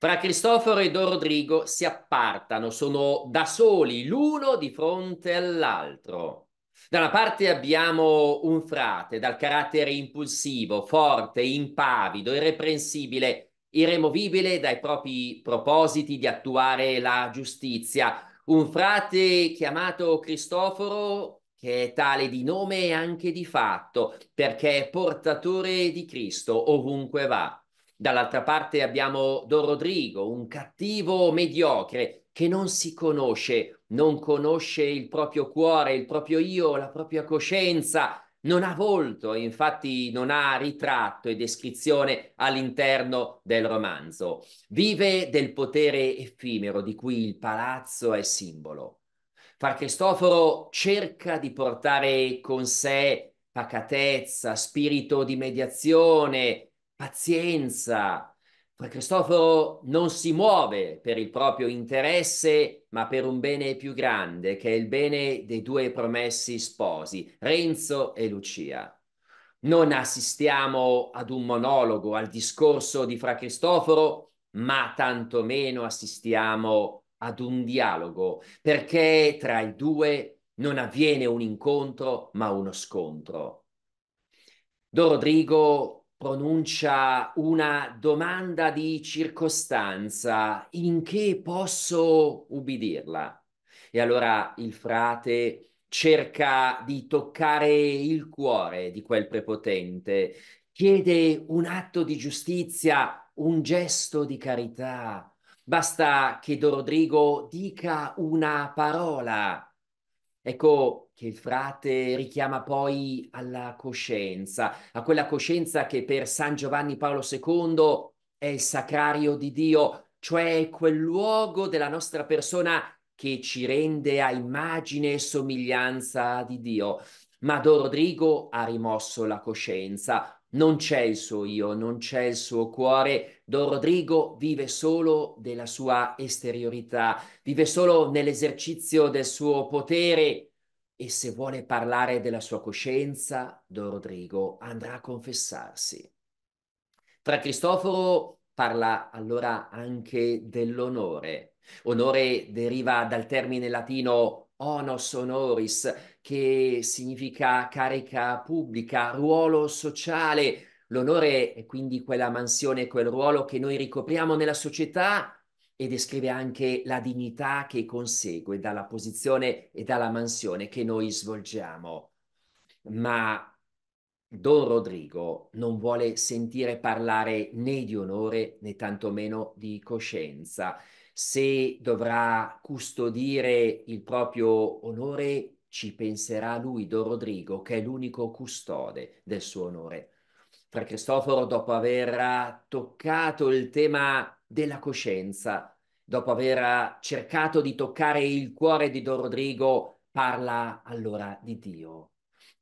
Fra Cristoforo e Don Rodrigo si appartano, sono da soli l'uno di fronte all'altro. Da una parte abbiamo un frate dal carattere impulsivo, forte, impavido, irreprensibile, irremovibile dai propri propositi di attuare la giustizia. Un frate chiamato Cristoforo che è tale di nome e anche di fatto, perché è portatore di Cristo ovunque va. Dall'altra parte abbiamo Don Rodrigo, un cattivo mediocre che non si conosce, non conosce il proprio cuore, il proprio io, la propria coscienza, non ha volto, infatti non ha ritratto e descrizione all'interno del romanzo. Vive del potere effimero di cui il palazzo è simbolo. Fra Cristoforo cerca di portare con sé pacatezza, spirito di mediazione, pazienza. Cristoforo non si muove per il proprio interesse, ma per un bene più grande, che è il bene dei due promessi sposi, Renzo e Lucia. Non assistiamo ad un monologo, al discorso di Fra Cristoforo, ma tantomeno assistiamo ad un dialogo, perché tra i due non avviene un incontro, ma uno scontro. Don Rodrigo pronuncia una domanda di circostanza, in che posso ubbidirla? E allora il frate cerca di toccare il cuore di quel prepotente, chiede un atto di giustizia, un gesto di carità. Basta che Don Rodrigo dica una parola. Ecco, che il frate richiama poi alla coscienza, a quella coscienza che per San Giovanni Paolo II è il sacrario di Dio, cioè quel luogo della nostra persona che ci rende a immagine e somiglianza di Dio. Ma Don Rodrigo ha rimosso la coscienza, non c'è il suo io, non c'è il suo cuore. Don Rodrigo vive solo della sua esteriorità, vive solo nell'esercizio del suo potere e se vuole parlare della sua coscienza, Don Rodrigo andrà a confessarsi. Fra Cristoforo parla allora anche dell'onore. Onore deriva dal termine latino onos honoris, che significa carica pubblica, ruolo sociale. L'onore è quindi quella mansione, quel ruolo che noi ricopriamo nella società e descrive anche la dignità che consegue dalla posizione e dalla mansione che noi svolgiamo. Ma Don Rodrigo non vuole sentire parlare né di onore né tantomeno di coscienza. Se dovrà custodire il proprio onore, ci penserà lui, Don Rodrigo, che è l'unico custode del suo onore. Fra Cristoforo, dopo aver toccato il tema della coscienza. Dopo aver cercato di toccare il cuore di Don Rodrigo, parla allora di Dio.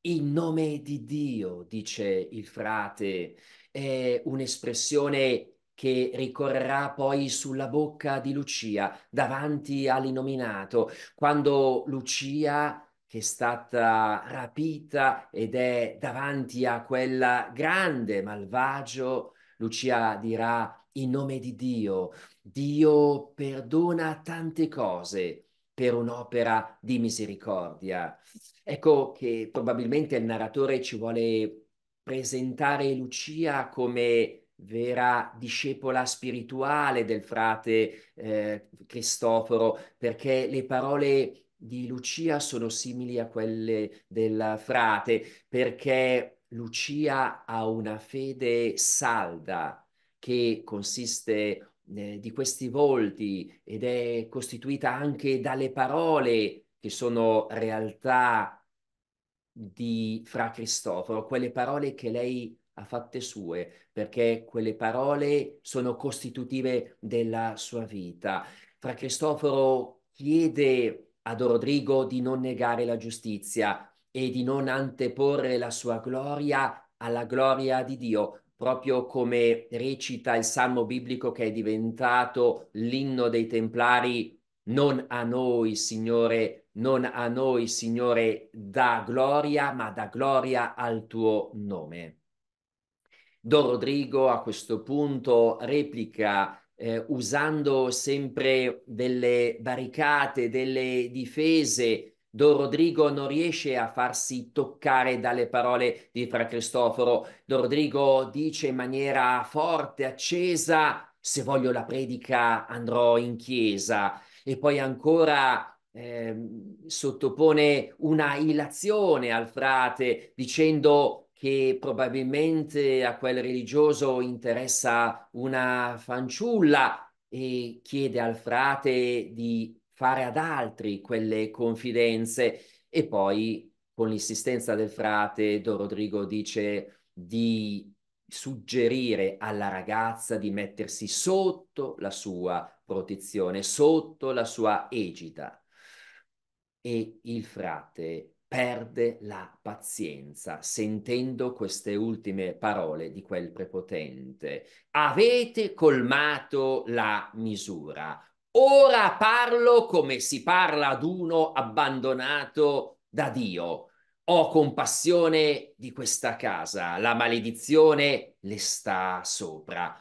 In nome di Dio, dice il frate, è un'espressione che ricorrerà poi sulla bocca di Lucia davanti all'innominato, quando Lucia che è stata rapita ed è davanti a quella grande malvagio, Lucia dirà in nome di Dio. Dio perdona tante cose per un'opera di misericordia. Ecco che probabilmente il narratore ci vuole presentare Lucia come vera discepola spirituale del frate eh, Cristoforo, perché le parole di Lucia sono simili a quelle del frate, perché Lucia ha una fede salda, che consiste eh, di questi volti ed è costituita anche dalle parole che sono realtà di Fra Cristoforo, quelle parole che lei ha fatte sue, perché quelle parole sono costitutive della sua vita. Fra Cristoforo chiede ad Rodrigo di non negare la giustizia e di non anteporre la sua gloria alla gloria di Dio, proprio come recita il Salmo biblico che è diventato l'inno dei Templari, non a noi, Signore, non a noi, Signore, da gloria, ma da gloria al tuo nome. Don Rodrigo a questo punto replica eh, usando sempre delle barricate, delle difese, Don Rodrigo non riesce a farsi toccare dalle parole di Fra Cristoforo. Don Rodrigo dice in maniera forte, accesa, se voglio la predica andrò in chiesa. E poi ancora eh, sottopone una ilazione al frate dicendo che probabilmente a quel religioso interessa una fanciulla e chiede al frate di fare ad altri quelle confidenze e poi con l'insistenza del frate Don Rodrigo dice di suggerire alla ragazza di mettersi sotto la sua protezione, sotto la sua egida. E il frate perde la pazienza sentendo queste ultime parole di quel prepotente. Avete colmato la misura, Ora parlo come si parla ad uno abbandonato da Dio. Ho compassione di questa casa, la maledizione le sta sopra.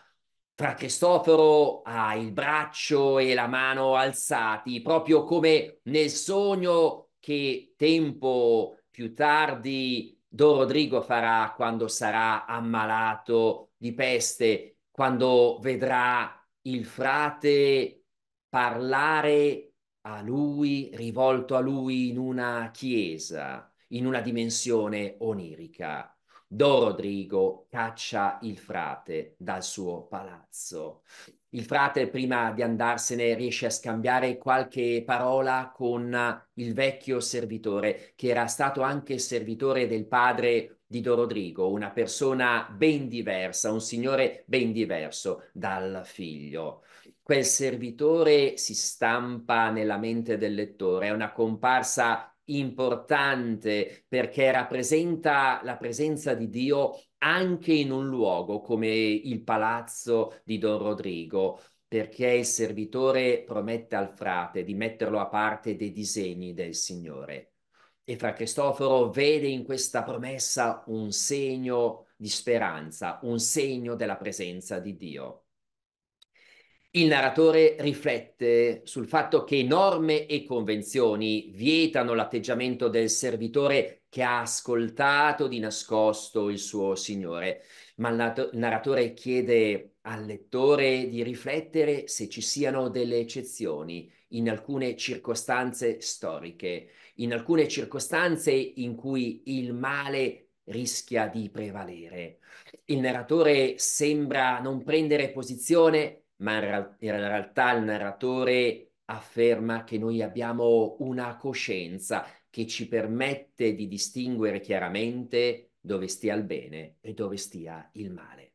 Fra Cristoforo ha il braccio e la mano alzati, proprio come nel sogno che tempo più tardi Don Rodrigo farà quando sarà ammalato di peste, quando vedrà il frate parlare a lui, rivolto a lui in una chiesa, in una dimensione onirica. Don Rodrigo caccia il frate dal suo palazzo. Il frate, prima di andarsene, riesce a scambiare qualche parola con il vecchio servitore, che era stato anche servitore del padre di Don Rodrigo, una persona ben diversa, un signore ben diverso dal figlio quel servitore si stampa nella mente del lettore, è una comparsa importante perché rappresenta la presenza di Dio anche in un luogo come il palazzo di Don Rodrigo, perché il servitore promette al frate di metterlo a parte dei disegni del Signore. E fra Cristoforo vede in questa promessa un segno di speranza, un segno della presenza di Dio. Il narratore riflette sul fatto che norme e convenzioni vietano l'atteggiamento del servitore che ha ascoltato di nascosto il suo Signore, ma il narratore chiede al lettore di riflettere se ci siano delle eccezioni in alcune circostanze storiche, in alcune circostanze in cui il male rischia di prevalere. Il narratore sembra non prendere posizione ma in, realtà il narratore afferma che noi abbiamo una coscienza che ci permette di distinguere chiaramente dove stia il bene e dove stia il male.